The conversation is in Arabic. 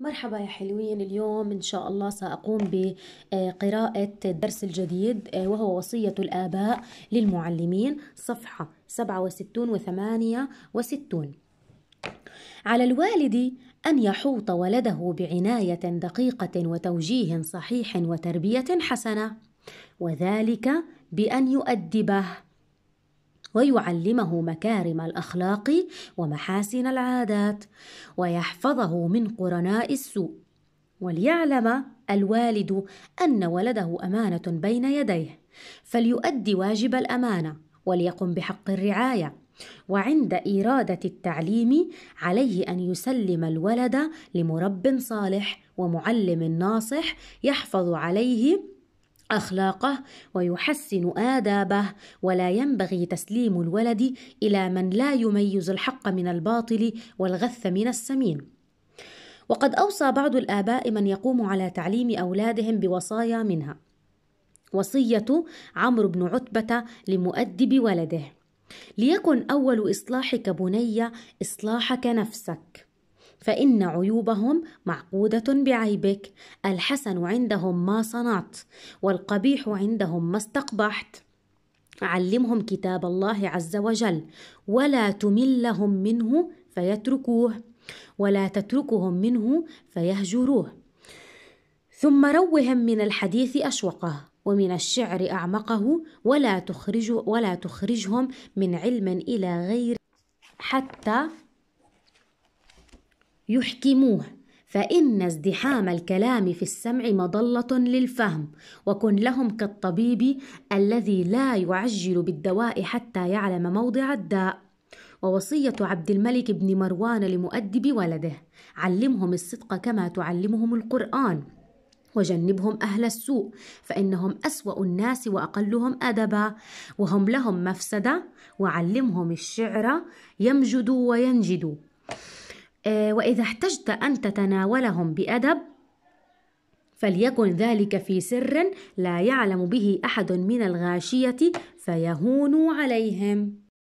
مرحبا يا حلوين اليوم إن شاء الله سأقوم بقراءة الدرس الجديد آه، وهو وصية الآباء للمعلمين صفحة 67 و 68 على الوالد أن يحوط ولده بعناية دقيقة وتوجيه صحيح وتربية حسنة وذلك بأن يؤدبه ويعلمه مكارم الاخلاق ومحاسن العادات ويحفظه من قرناء السوء وليعلم الوالد ان ولده امانه بين يديه فليؤدي واجب الامانه وليقم بحق الرعايه وعند اراده التعليم عليه ان يسلم الولد لمرب صالح ومعلم ناصح يحفظ عليه اخلاقه ويحسن ادابه ولا ينبغي تسليم الولد الى من لا يميز الحق من الباطل والغث من السمين وقد اوصى بعض الاباء من يقوم على تعليم اولادهم بوصايا منها وصيه عمرو بن عتبه لمؤدب ولده ليكن اول اصلاحك بني اصلاحك نفسك فإن عيوبهم معقودة بعيبك الحسن عندهم ما صنعت والقبيح عندهم ما استقبحت علمهم كتاب الله عز وجل ولا تملهم منه فيتركوه ولا تتركهم منه فيهجروه ثم روهم من الحديث أشوقه ومن الشعر أعمقه ولا تخرج ولا تخرجهم من علم إلى غير حتى يحكموه فإن ازدحام الكلام في السمع مضلة للفهم وكن لهم كالطبيب الذي لا يعجل بالدواء حتى يعلم موضع الداء ووصية عبد الملك بن مروان لمؤدب ولده علمهم الصدق كما تعلمهم القرآن وجنبهم أهل السوء فإنهم أسوأ الناس وأقلهم أدبا وهم لهم مفسدة وعلمهم الشعر يمجدوا وينجدوا آه، وإذا احتجت أن تتناولهم بأدب فليكن ذلك في سر لا يعلم به أحد من الغاشية فيهونوا عليهم